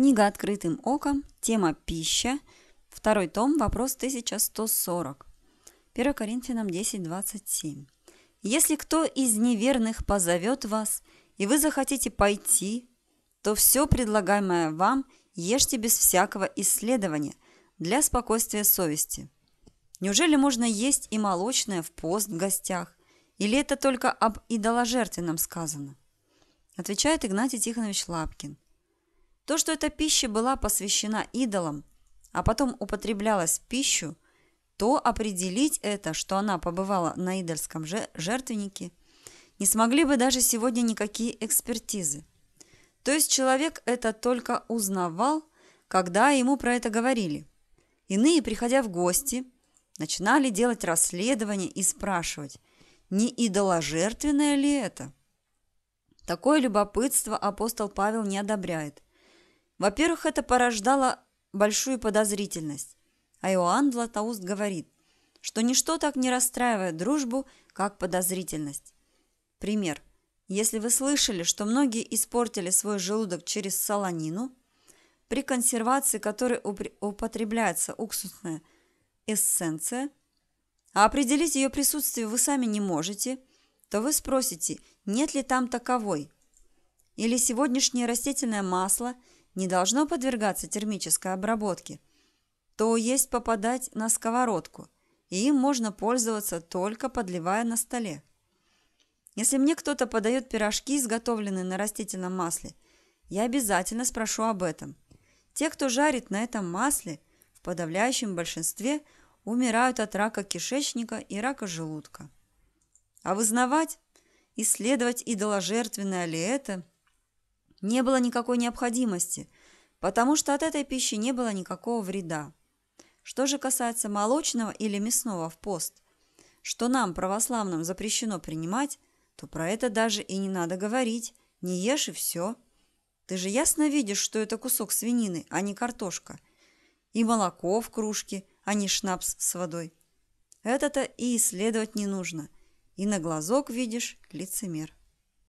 Книга «Открытым оком», тема «Пища», второй том, вопрос 1140. 1 Коринфянам 10, 27. «Если кто из неверных позовет вас, и вы захотите пойти, то все предлагаемое вам ешьте без всякого исследования для спокойствия совести». Неужели можно есть и молочное в пост в гостях? Или это только об идоложертвенном сказано? Отвечает Игнатий Тихонович Лапкин. То, что эта пища была посвящена идолам, а потом употреблялась в пищу, то определить это, что она побывала на идольском жертвеннике, не смогли бы даже сегодня никакие экспертизы. То есть человек это только узнавал, когда ему про это говорили. Иные, приходя в гости, начинали делать расследование и спрашивать, не идоложертвенное ли это? Такое любопытство апостол Павел не одобряет. Во-первых, это порождало большую подозрительность. А Иоанн Златоуст говорит, что ничто так не расстраивает дружбу, как подозрительность. Пример. Если вы слышали, что многие испортили свой желудок через солонину, при консервации которой употребляется уксусная эссенция, а определить ее присутствие вы сами не можете, то вы спросите, нет ли там таковой. Или сегодняшнее растительное масло – не должно подвергаться термической обработке, то есть попадать на сковородку, и им можно пользоваться только подливая на столе. Если мне кто-то подает пирожки, изготовленные на растительном масле, я обязательно спрошу об этом. Те, кто жарит на этом масле, в подавляющем большинстве умирают от рака кишечника и рака желудка. А вызнавать, исследовать идоложертвенное ли это – не было никакой необходимости, потому что от этой пищи не было никакого вреда. Что же касается молочного или мясного в пост, что нам, православным, запрещено принимать, то про это даже и не надо говорить. Не ешь и все. Ты же ясно видишь, что это кусок свинины, а не картошка. И молоко в кружке, а не шнапс с водой. Это-то и исследовать не нужно. И на глазок видишь лицемер.